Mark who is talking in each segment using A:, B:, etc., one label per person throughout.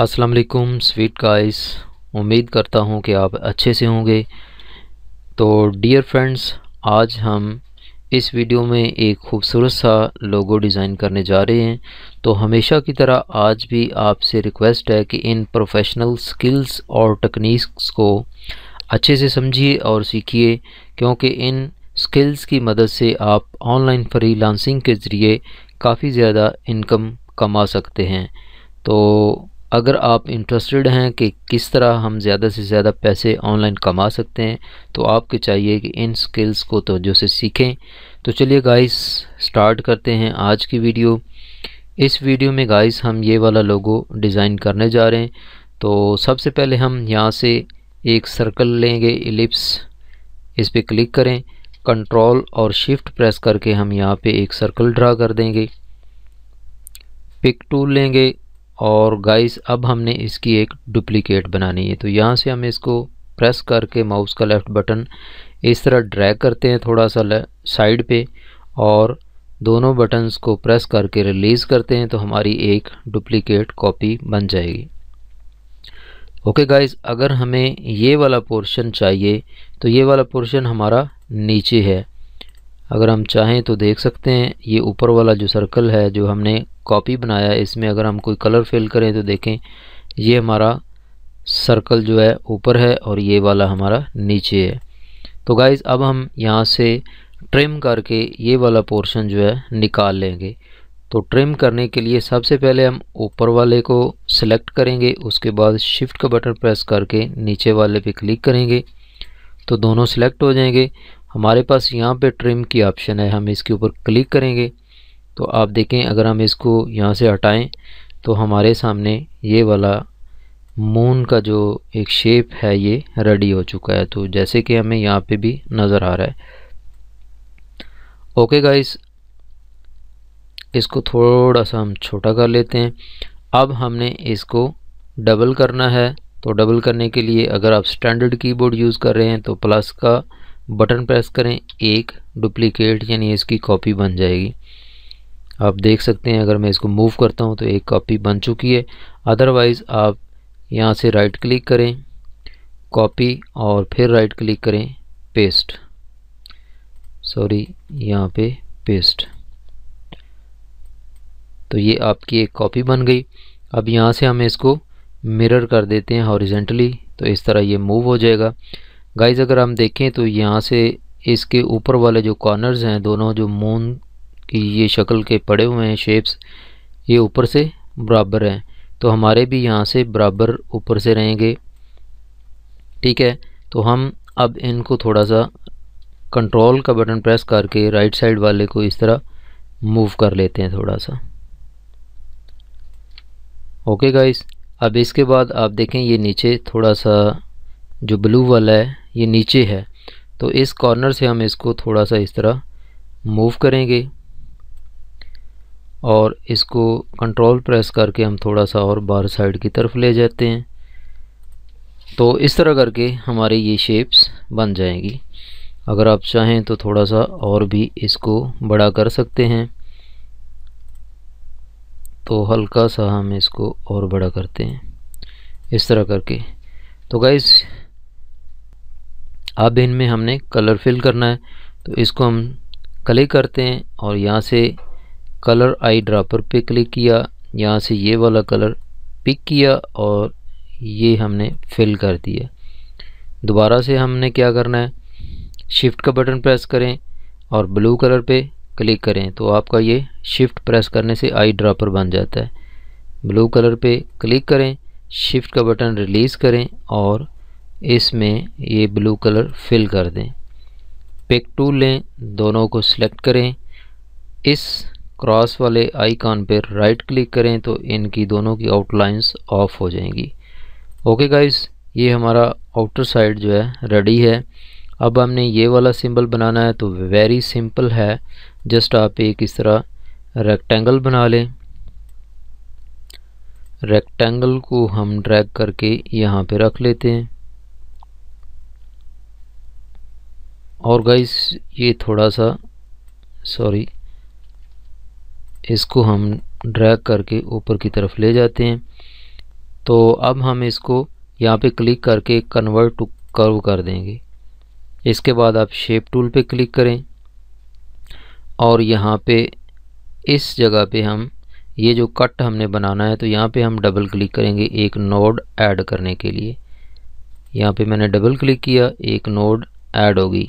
A: अस्सलाम वालेकुम sweet guys उम्मीद करता हूँ कि आप अच्छे से होंगे तो डियर फ्रेंड्स आज हम इस वीडियो में एक खूबसूरत सा लोगो डिज़ाइन करने जा रहे हैं तो हमेशा की तरह आज भी आपसे रिक्वेस्ट है कि इन प्रोफेशनल स्किल्स और टेक्निक्स को अच्छे से समझिए और सीखिए क्योंकि इन स्किल्स की मदद से आप ऑनलाइन लांसिंग के ज़रिए काफ़ी ज़्यादा इनकम कमा सकते हैं तो अगर आप इंटरेस्टेड हैं कि किस तरह हम ज़्यादा से ज़्यादा पैसे ऑनलाइन कमा सकते हैं तो आपको चाहिए कि इन स्किल्स को तोजो से सीखें तो चलिए गाइस स्टार्ट करते हैं आज की वीडियो इस वीडियो में गाइस हम ये वाला लोगो डिज़ाइन करने जा रहे हैं तो सबसे पहले हम यहाँ से एक सर्कल लेंगे एलिप्स इस पर क्लिक करें कंट्रोल और शिफ्ट प्रेस करके हम यहाँ पर एक सर्कल ड्रा कर देंगे पिक टूल लेंगे और गाइस अब हमने इसकी एक डुप्लीकेट बनानी है तो यहाँ से हम इसको प्रेस करके माउस का लेफ़्ट बटन इस तरह ड्रैग करते हैं थोड़ा सा साइड पे और दोनों बटन्स को प्रेस करके रिलीज़ करते हैं तो हमारी एक डुप्लीकेट कॉपी बन जाएगी ओके गाइस अगर हमें ये वाला पोर्शन चाहिए तो ये वाला पोर्शन हमारा नीचे है अगर हम चाहें तो देख सकते हैं ये ऊपर वाला जो सर्कल है जो हमने कॉपी बनाया इसमें अगर हम कोई कलर फिल करें तो देखें ये हमारा सर्कल जो है ऊपर है और ये वाला हमारा नीचे है तो गाइज़ अब हम यहाँ से ट्रिम करके ये वाला पोर्शन जो है निकाल लेंगे तो ट्रिम करने के लिए सबसे पहले हम ऊपर वाले को सिलेक्ट करेंगे उसके बाद शिफ्ट का बटन प्रेस करके नीचे वाले पे क्लिक करेंगे तो दोनों सिलेक्ट हो जाएंगे हमारे पास यहाँ पे ट्रिम की ऑप्शन है हम इसके ऊपर क्लिक करेंगे तो आप देखें अगर हम इसको यहाँ से हटाएं तो हमारे सामने ये वाला मून का जो एक शेप है ये रेडी हो चुका है तो जैसे कि हमें यहाँ पे भी नज़र आ रहा है ओके गाइस इसको थोड़ा सा हम छोटा कर लेते हैं अब हमने इसको डबल करना है तो डबल करने के लिए अगर आप स्टैंडर्ड कीबोर्ड यूज़ कर रहे हैं तो प्लस का बटन प्रेस करें एक डुप्लीकेट यानी इसकी कॉपी बन जाएगी आप देख सकते हैं अगर मैं इसको मूव करता हूं तो एक कॉपी बन चुकी है अदरवाइज़ आप यहां से राइट क्लिक करें कॉपी और फिर राइट क्लिक करें पेस्ट सॉरी यहाँ पे पेस्ट तो ये आपकी एक कॉपी बन गई अब यहाँ से हम इसको मिरर कर देते हैं हॉरिजेंटली तो इस तरह ये मूव हो जाएगा गाइज अगर हम देखें तो यहाँ से इसके ऊपर वाले जो कॉर्नर्स हैं दोनों जो मून की ये शक्ल के पड़े हुए हैं शेप्स ये ऊपर से बराबर हैं तो हमारे भी यहाँ से बराबर ऊपर से रहेंगे ठीक है तो हम अब इनको थोड़ा सा कंट्रोल का बटन प्रेस करके राइट साइड वाले को इस तरह मूव कर लेते हैं थोड़ा सा ओके गाइस अब इसके बाद आप देखें ये नीचे थोड़ा सा जो ब्लू वाला है ये नीचे है तो इस कॉर्नर से हम इसको थोड़ा सा इस तरह मूव करेंगे और इसको कंट्रोल प्रेस करके हम थोड़ा सा और बाहर साइड की तरफ ले जाते हैं तो इस तरह करके हमारे ये शेप्स बन जाएंगी अगर आप चाहें तो थोड़ा सा और भी इसको बड़ा कर सकते हैं तो हल्का सा हम इसको और बड़ा करते हैं इस तरह करके तो गाइज़ अब इनमें हमने कलर फिल करना है तो इसको हम क्लिक करते हैं और यहाँ से कलर आई ड्रापर पे क्लिक किया यहाँ से ये वाला कलर पिक किया और ये हमने फिल कर दिया दोबारा से हमने क्या करना है शिफ्ट का बटन प्रेस करें और ब्लू कलर पे क्लिक करें तो आपका ये शिफ्ट प्रेस करने से आई ड्रापर बन जाता है ब्लू कलर पे क्लिक करें शिफ्ट का बटन रिलीज़ करें और इसमें ये ब्लू कलर फिल कर दें पिक टूल लें दोनों को सिलेक्ट करें इस क्रॉस वाले आइकॉन पर राइट क्लिक करें तो इनकी दोनों की आउटलाइंस ऑफ हो जाएंगी ओके गाइस ये हमारा आउटर साइड जो है रेडी है अब हमने ये वाला सिंबल बनाना है तो वेरी सिंपल है जस्ट आप एक इस तरह रेक्टेंगल बना लें रेक्टेंगल को हम ड्रैग करके यहाँ पे रख लेते हैं और गाइस ये थोड़ा सा सॉरी इसको हम ड्रैग करके ऊपर की तरफ ले जाते हैं तो अब हम इसको यहाँ पे क्लिक करके कन्वर्ट टू कर्व कर देंगे इसके बाद आप शेप टूल पे क्लिक करें और यहाँ पे इस जगह पे हम ये जो कट हमने बनाना है तो यहाँ पे हम डबल क्लिक करेंगे एक नोड ऐड करने के लिए यहाँ पे मैंने डबल क्लिक किया एक नोड ऐड होगी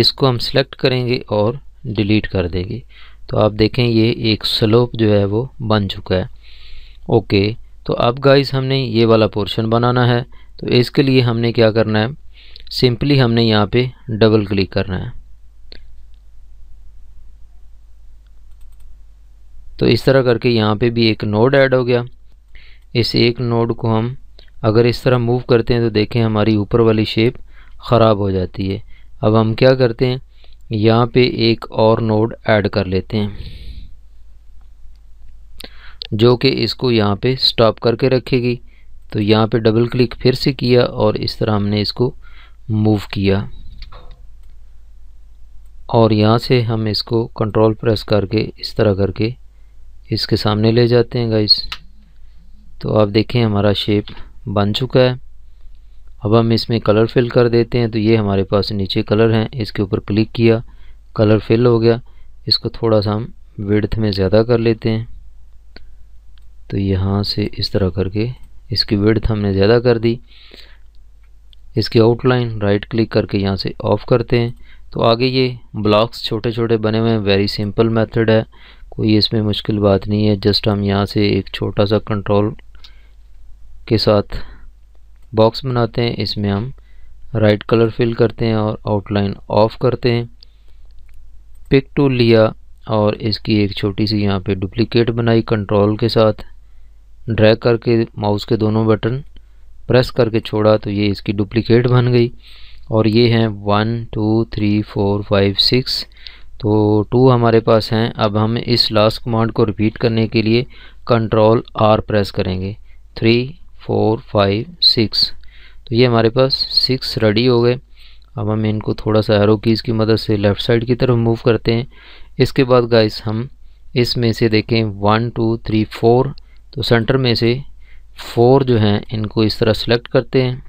A: इसको हम सिलेक्ट करेंगे और डिलीट कर देंगे तो आप देखें ये एक स्लोप जो है वो बन चुका है ओके तो अब गाइस हमने ये वाला पोर्शन बनाना है तो इसके लिए हमने क्या करना है सिंपली हमने यहाँ पे डबल क्लिक करना है तो इस तरह करके यहाँ पे भी एक नोड ऐड हो गया इस एक नोड को हम अगर इस तरह मूव करते हैं तो देखें हमारी ऊपर वाली शेप ख़राब हो जाती है अब हम क्या करते हैं यहाँ पे एक और नोड ऐड कर लेते हैं जो कि इसको यहाँ पे स्टॉप करके रखेगी तो यहाँ पे डबल क्लिक फिर से किया और इस तरह हमने इसको मूव किया और यहाँ से हम इसको कंट्रोल प्रेस करके इस तरह करके इसके सामने ले जाते हैं गाइस तो आप देखें हमारा शेप बन चुका है अब हम इसमें कलर फिल कर देते हैं तो ये हमारे पास नीचे कलर हैं इसके ऊपर क्लिक किया कलर फिल हो गया इसको थोड़ा सा हम वेड़थ में ज़्यादा कर लेते हैं तो यहाँ से इस तरह करके इसकी वेड़थ हमने ज़्यादा कर दी इसकी आउटलाइन राइट क्लिक करके यहाँ से ऑफ़ करते हैं तो आगे ये ब्लॉक्स छोटे छोटे बने हुए हैं वेरी सिंपल मेथड है कोई इसमें मुश्किल बात नहीं है जस्ट हम यहाँ से एक छोटा सा कंट्रोल के साथ बॉक्स बनाते हैं इसमें हम राइट कलर फिल करते हैं और आउटलाइन ऑफ करते हैं पिक टू लिया और इसकी एक छोटी सी यहाँ पे डुप्लीकेट बनाई कंट्रोल के साथ ड्रैग करके माउस के दोनों बटन प्रेस करके छोड़ा तो ये इसकी डुप्लीकेट बन गई और ये हैं one two three four five six तो टू हमारे पास हैं अब हम इस लास्ट कमांड को रिपीट करने के लिए कंट्रोल आर प्रेस करेंगे थ्री फोर फाइव सिक्स तो ये हमारे पास सिक्स रेडी हो गए अब हम इनको थोड़ा सा एरो कीज़ की मदद से लेफ़्ट साइड की तरफ मूव करते हैं इसके बाद गाइस हम इसमें से देखें वन टू थ्री फोर तो सेंटर में से फोर जो हैं इनको इस तरह सेलेक्ट करते हैं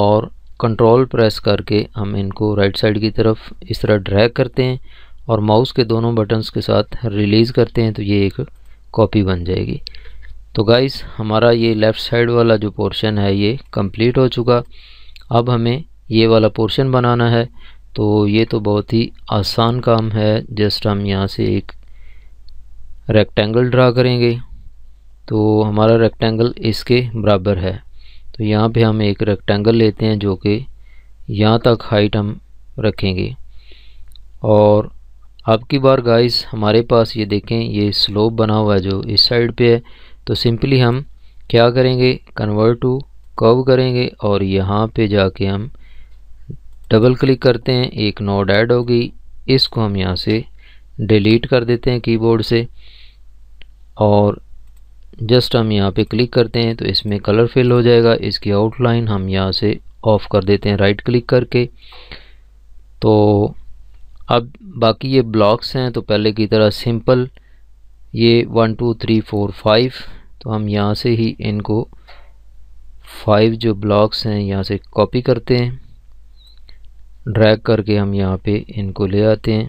A: और कंट्रोल प्रेस करके हम इनको राइट साइड की तरफ इस तरह ड्रैग करते हैं और माउस के दोनों बटन्स के साथ रिलीज़ करते हैं तो ये एक कॉपी बन जाएगी तो गाइस हमारा ये लेफ़्ट साइड वाला जो पोर्शन है ये कंप्लीट हो चुका अब हमें ये वाला पोर्शन बनाना है तो ये तो बहुत ही आसान काम है जस्ट हम यहाँ से एक रेक्टेंगल ड्रा करेंगे तो हमारा रेक्टेंगल इसके बराबर है तो यहाँ पे हम एक रेक्टेंगल लेते हैं जो कि यहाँ तक हाइट हम रखेंगे और अब की बार गाइस हमारे पास ये देखें ये स्लोप बना हुआ है जो इस साइड पे है तो सिंपली हम क्या करेंगे कन्वर्ट टू कर्व करेंगे और यहाँ पे जाके हम डबल क्लिक करते हैं एक नोड ऐड होगी इसको हम यहाँ से डिलीट कर देते हैं कीबोर्ड से और जस्ट हम यहाँ पे क्लिक करते हैं तो इसमें कलर फिल हो जाएगा इसकी आउटलाइन हम यहाँ से ऑफ़ कर देते हैं राइट क्लिक करके तो अब बाकी ये ब्लॉक्स हैं तो पहले की तरह सिंपल ये one two three four five तो हम यहाँ से ही इनको फाइव जो ब्लॉक्स हैं यहाँ से कॉपी करते हैं ड्रैग करके हम यहाँ पे इनको ले आते हैं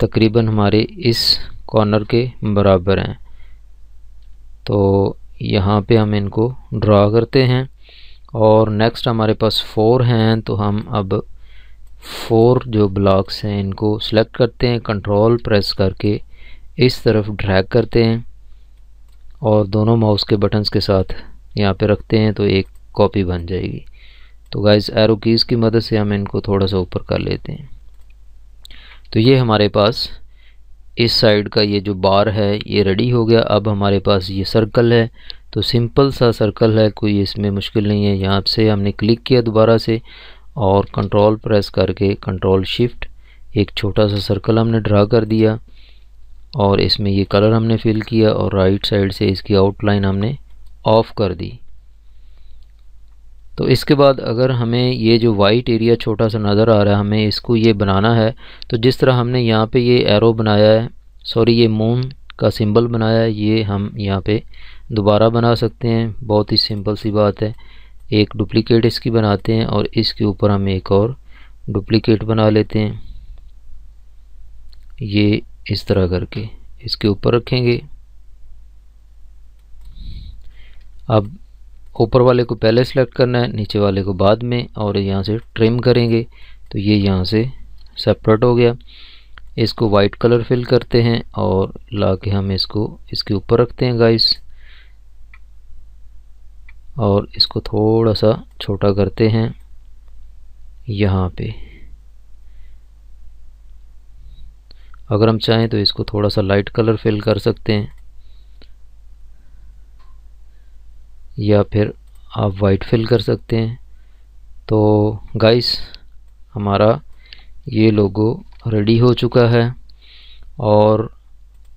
A: तकरीबन हमारे इस कॉर्नर के बराबर हैं तो यहाँ पे हम इनको ड्रा करते हैं और नेक्स्ट हमारे पास फोर हैं तो हम अब फोर जो ब्लॉक्स हैं इनको सेलेक्ट करते हैं कंट्रोल प्रेस करके इस तरफ ड्रैग करते हैं और दोनों माउस के बटन्स के साथ यहाँ पे रखते हैं तो एक कॉपी बन जाएगी तो गाइस एरो कीज़ की मदद से हम इनको थोड़ा सा ऊपर कर लेते हैं तो ये हमारे पास इस साइड का ये जो बार है ये रेडी हो गया अब हमारे पास ये सर्कल है तो सिंपल सा सर्कल है कोई इसमें मुश्किल नहीं है यहाँ से हमने क्लिक किया दोबारा से और कंट्रोल प्रेस करके कंट्रोल शिफ्ट एक छोटा सा सर्कल हमने ड्रा कर दिया और इसमें ये कलर हमने फिल किया और राइट साइड से इसकी आउटलाइन हमने ऑफ कर दी तो इसके बाद अगर हमें ये जो वाइट एरिया छोटा सा नज़र आ रहा है हमें इसको ये बनाना है तो जिस तरह हमने यहाँ पे ये एरो बनाया है सॉरी ये मून का सिंबल बनाया है ये हम यहाँ पे दोबारा बना सकते हैं बहुत ही सिंपल सी बात है एक डुप्लिकेट इसकी बनाते हैं और इसके ऊपर हम एक और डुप्लिकेट बना लेते हैं ये इस तरह करके इसके ऊपर रखेंगे अब ऊपर वाले को पहले सेलेक्ट करना है नीचे वाले को बाद में और यहाँ से ट्रिम करेंगे तो ये यहाँ से सेपरेट हो गया इसको वाइट कलर फिल करते हैं और ला के हम इसको इसके ऊपर रखते हैं गाइस और इसको थोड़ा सा छोटा करते हैं यहाँ पे अगर हम चाहें तो इसको थोड़ा सा लाइट कलर फिल कर सकते हैं या फिर आप वाइट फिल कर सकते हैं तो गाइस हमारा ये लोगो रेडी हो चुका है और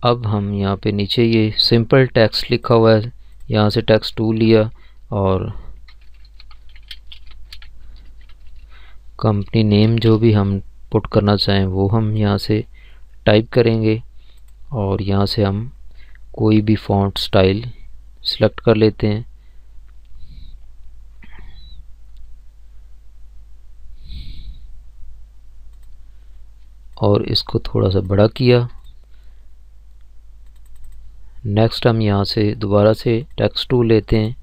A: अब हम यहाँ पे नीचे ये सिंपल टेक्स्ट लिखा हुआ है यहाँ से टेक्स्ट टू लिया और कंपनी नेम जो भी हम पुट करना चाहें वो हम यहाँ से टाइप करेंगे और यहाँ से हम कोई भी फॉन्ट स्टाइल सेलेक्ट कर लेते हैं और इसको थोड़ा सा बड़ा किया नेक्स्ट हम यहाँ से दोबारा से टेक्स्ट टूल लेते हैं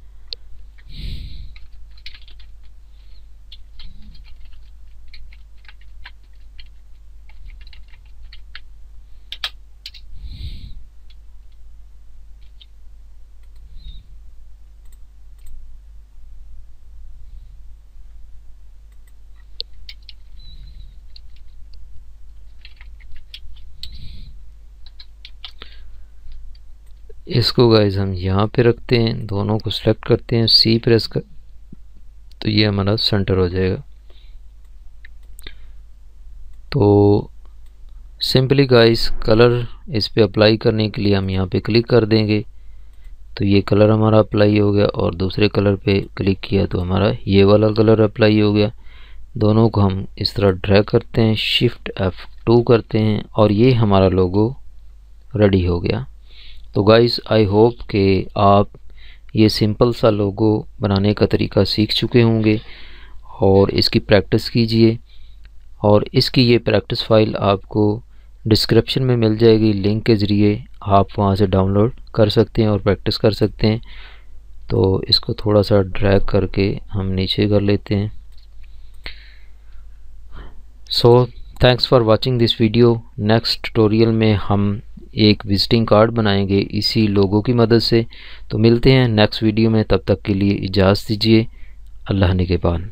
A: इसको गाइज हम यहाँ पे रखते हैं दोनों को सिलेक्ट करते हैं सी प्रेस कर तो ये हमारा सेंटर हो जाएगा तो सिंपली गाइस कलर इस पर अप्लाई करने के लिए हम यहाँ पे क्लिक कर देंगे तो ये कलर हमारा अप्लाई हो गया और दूसरे कलर पे क्लिक किया तो हमारा ये वाला कलर अप्लाई हो गया दोनों को हम इस तरह ड्रैग करते हैं शिफ्ट एफ़ टू करते हैं और ये हमारा लोगो रेडी हो गया तो गाइस आई होप कि आप ये सिंपल सा लोगो बनाने का तरीका सीख चुके होंगे और इसकी प्रैक्टिस कीजिए और इसकी ये प्रैक्टिस फ़ाइल आपको डिस्क्रिप्शन में मिल जाएगी लिंक के ज़रिए आप वहाँ से डाउनलोड कर सकते हैं और प्रैक्टिस कर सकते हैं तो इसको थोड़ा सा ड्रैग करके हम नीचे कर लेते हैं so thanks for watching this video next tutorial में हम एक विजिटिंग कार्ड बनाएंगे इसी लोगों की मदद से तो मिलते हैं नेक्स्ट वीडियो में तब तक के लिए इजाज़त दीजिए अल्लाह पान